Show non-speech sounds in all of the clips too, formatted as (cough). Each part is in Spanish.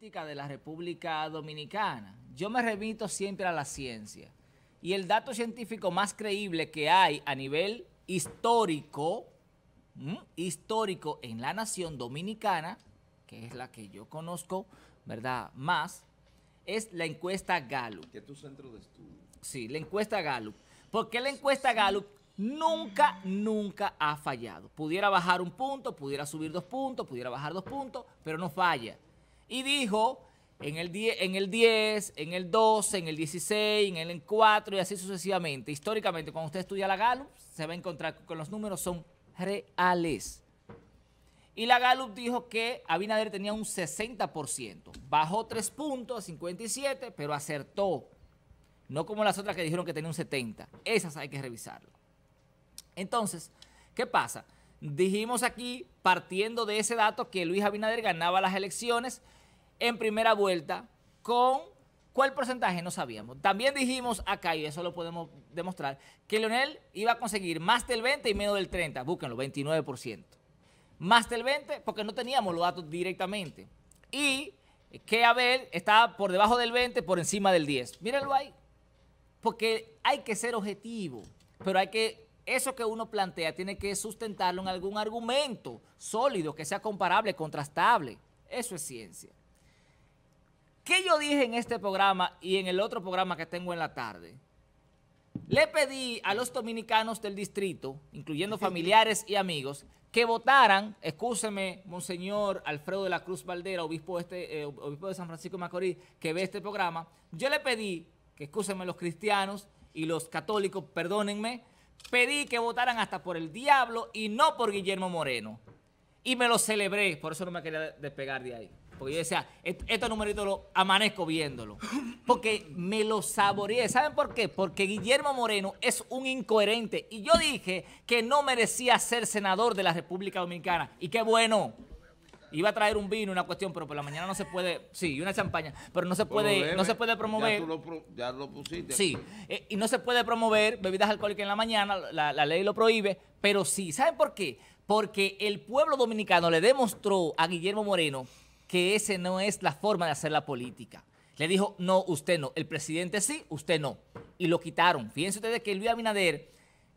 de la República Dominicana. Yo me remito siempre a la ciencia. Y el dato científico más creíble que hay a nivel histórico, histórico en la nación dominicana, que es la que yo conozco, ¿verdad? Más, es la encuesta Gallup. Sí, la encuesta Gallup. Porque la encuesta Gallup nunca, nunca ha fallado. Pudiera bajar un punto, pudiera subir dos puntos, pudiera bajar dos puntos, pero no falla y dijo en el, 10, en el 10, en el 12, en el 16, en el 4 y así sucesivamente. Históricamente, cuando usted estudia la Gallup, se va a encontrar que los números son reales. Y la Gallup dijo que Abinader tenía un 60%. Bajó 3 puntos 57, pero acertó. No como las otras que dijeron que tenía un 70. Esas hay que revisarlas. Entonces, ¿qué pasa? Dijimos aquí, partiendo de ese dato, que Luis Abinader ganaba las elecciones en primera vuelta con cuál porcentaje, no sabíamos. También dijimos acá, y eso lo podemos demostrar, que Leonel iba a conseguir más del 20 y menos del 30, búsquenlo, 29%. Más del 20 porque no teníamos los datos directamente. Y que Abel estaba por debajo del 20, por encima del 10. Mírenlo ahí. Porque hay que ser objetivo, pero hay que eso que uno plantea tiene que sustentarlo en algún argumento sólido, que sea comparable, contrastable. Eso es ciencia. ¿Qué yo dije en este programa y en el otro programa que tengo en la tarde? Le pedí a los dominicanos del distrito, incluyendo (laughs) familiares y amigos, que votaran, excúseme, Monseñor Alfredo de la Cruz Valdera, este, eh, obispo, de San Francisco de Macorís, que ve este programa, yo le pedí, que escúsenme los cristianos y los católicos, perdónenme, pedí que votaran hasta por el diablo y no por Guillermo Moreno. Y me lo celebré, por eso no me quería despegar de ahí. Porque yo decía, este numerito lo amanezco viéndolo. Porque me lo saboreé. ¿Saben por qué? Porque Guillermo Moreno es un incoherente. Y yo dije que no merecía ser senador de la República Dominicana. Y qué bueno. Iba a traer un vino, una cuestión, pero por la mañana no se puede, sí, una champaña, pero no se puede, no se puede promover. Ya, lo, pusiste. Sí, eh, y no se puede promover bebidas alcohólicas en la mañana, la ley lo prohíbe, pero sí, ¿saben por qué? Porque el pueblo dominicano le demostró a Guillermo Moreno que esa no es la forma de hacer la política. Le dijo, no, usted no. El presidente sí, usted no. Y lo quitaron. Fíjense ustedes que Luis Abinader,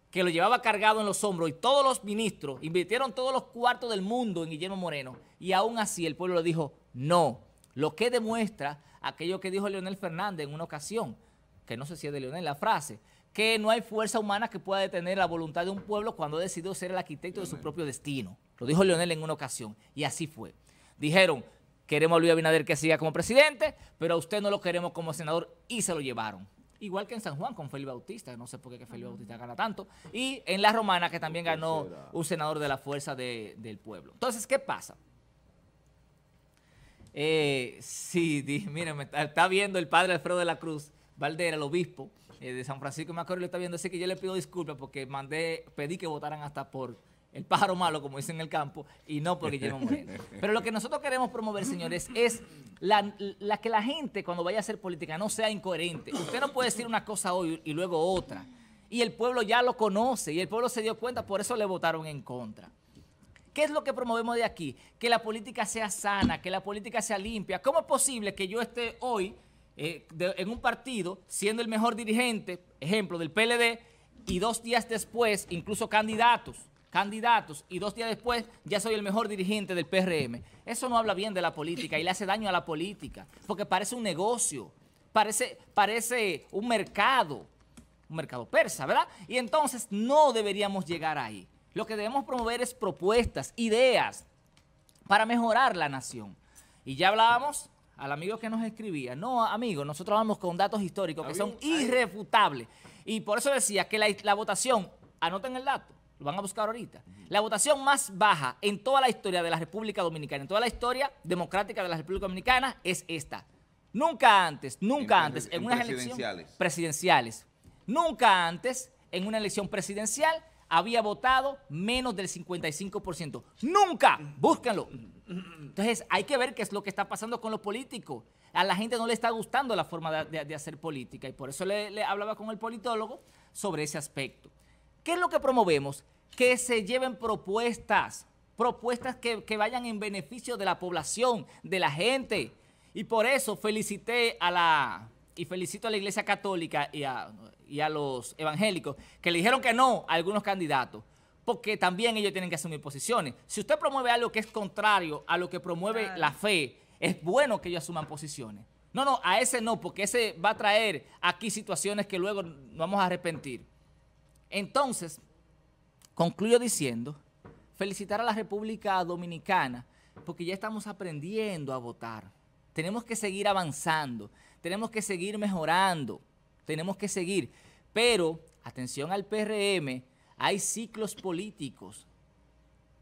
que lo llevaba cargado en los hombros, y todos los ministros invirtieron todos los cuartos del mundo en Guillermo Moreno, y aún así el pueblo le dijo, no. Lo que demuestra aquello que dijo Leonel Fernández en una ocasión, que no sé si es de Leonel la frase, que no hay fuerza humana que pueda detener la voluntad de un pueblo cuando ha decidido ser el arquitecto de su propio destino. Lo dijo Leonel en una ocasión, y así fue. Dijeron, Queremos a Luis Abinader que siga como presidente, pero a usted no lo queremos como senador y se lo llevaron. Igual que en San Juan con Felipe Bautista, no sé por qué que Felipe Bautista gana tanto. Y en La Romana, que también ganó un senador de la fuerza del pueblo. Entonces, ¿qué pasa? Eh, sí, mire, me está, viendo el padre Alfredo de la Cruz, Valdera, el obispo eh, de San Francisco de Macorís, lo está viendo, así que yo le pido disculpas porque mandé, pedí que votaran hasta por el pájaro malo, como dicen en el campo, y no porque lleva moreno. (laughs) Pero lo que nosotros queremos promover, señores, es la, que la gente cuando vaya a hacer política no sea incoherente. Usted no puede decir una cosa hoy y luego otra. Y el pueblo ya lo conoce y el pueblo se dio cuenta, por eso le votaron en contra. ¿Qué es lo que promovemos de aquí? Que la política sea sana, que la política sea limpia. ¿Cómo es posible que yo esté hoy eh, en un partido siendo el mejor dirigente, ejemplo, del PLD, y dos días después incluso candidatos? candidatos y dos días después ya soy el mejor dirigente del PRM. Eso no habla bien de la política y le hace daño a la política, porque parece un negocio, parece, parece un mercado, un mercado persa, ¿verdad? Y entonces no deberíamos llegar ahí. Lo que debemos promover es propuestas, ideas para mejorar la nación. Y ya hablábamos al amigo que nos escribía. No, amigo, nosotros vamos con datos históricos que son irrefutables. Y por eso decía que la votación, anoten el dato, lo van a buscar ahorita. La votación más baja en toda la historia de la República Dominicana, en toda la historia democrática de la República Dominicana, es esta. Nunca antes, nunca antes, en, unas elecciones presidenciales, nunca antes en una elección presidencial había votado menos del 55%. Nunca, ¡Búsquenlo! Entonces hay que ver qué es lo que está pasando con los políticos. A la gente no le está gustando la forma de, hacer política y por eso le hablaba con el politólogo sobre ese aspecto. ¿Qué es lo que promovemos? Que se lleven propuestas, propuestas que, vayan en beneficio de la población, de la gente. Y por eso felicité a la y felicito a la Iglesia Católica y a, los evangélicos que le dijeron que no a algunos candidatos, porque también ellos tienen que asumir posiciones. Si usted promueve algo que es contrario a lo que promueve la fe, es bueno que ellos asuman posiciones. No, no, a ese no, porque ese va a traer aquí situaciones que luego vamos a arrepentir. Entonces, concluyo diciendo, felicitar a la República Dominicana, porque ya estamos aprendiendo a votar. Tenemos que seguir avanzando, tenemos que seguir mejorando, tenemos que seguir. Pero, atención al PRM, hay ciclos políticos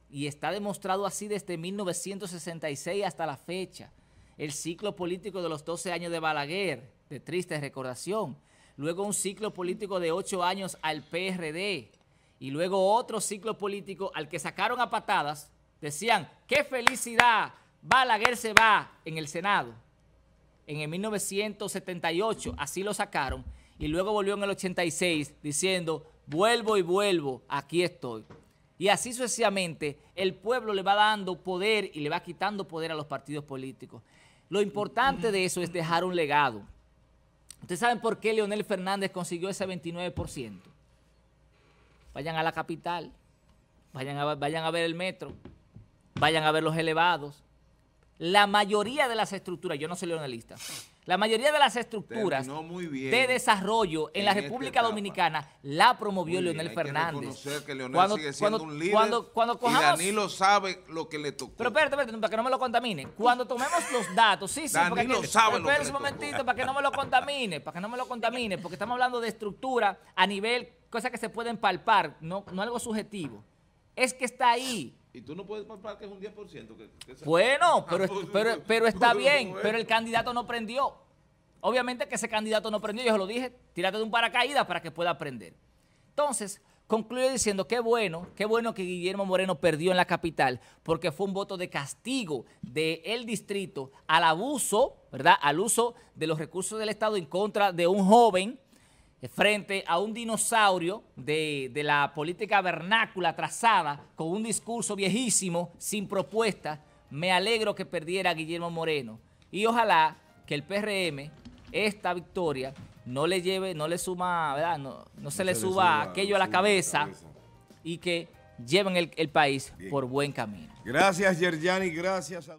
y está demostrado así desde 1966 hasta la fecha. El ciclo político de los 12 años de Balaguer, de triste recordación luego un ciclo político de ocho años al PRD y luego otro ciclo político al que sacaron a patadas, decían, ¡qué felicidad! Balaguer se va en el Senado. En el 1978 así lo sacaron y luego volvió en el 86 diciendo, vuelvo y vuelvo, aquí estoy. Y así sucesivamente el pueblo le va dando poder y le va quitando poder a los partidos políticos. Lo importante de eso es dejar un legado. ¿Ustedes saben por qué Leonel Fernández consiguió ese 29%? Vayan a la capital, vayan a, vayan a ver el metro, vayan a ver los elevados. La mayoría de las estructuras, yo no soy leonelista, la mayoría de las estructuras de desarrollo en, la este República Dominicana la promovió Leonel Fernández. que Leonel cuando, sigue siendo un líder y Danilo sabe lo que le tocó. Pero espérate, espérate, para que no me lo contamine. Cuando tomemos los datos, sí, sí, Danilo para un momentito para que no me lo contamine, para que no me lo contamine, porque estamos hablando de estructura a nivel, cosas que se pueden palpar, no, no algo subjetivo. Es que está ahí y tú no puedes que es un 10%. Bueno, pero, pero, está bien, pero el candidato no prendió. Obviamente que ese candidato no prendió, yo lo dije, tírate de un paracaídas para que pueda aprender. Entonces, concluyo diciendo, qué bueno, qué bueno que Guillermo Moreno perdió en la capital, porque fue un voto de castigo del el distrito al abuso, ¿verdad? Al uso de los recursos del Estado en contra de un joven eh, frente a un dinosaurio de, la política vernácula trazada con un discurso viejísimo, sin propuestas, me alegro que perdiera a Guillermo Moreno. Y ojalá que el PRM, esta victoria, no le lleve, no le suma, ¿verdad? No, se, le, suba aquello a la cabeza, y que lleven el, país por buen camino. Gracias, Yerjani, gracias a...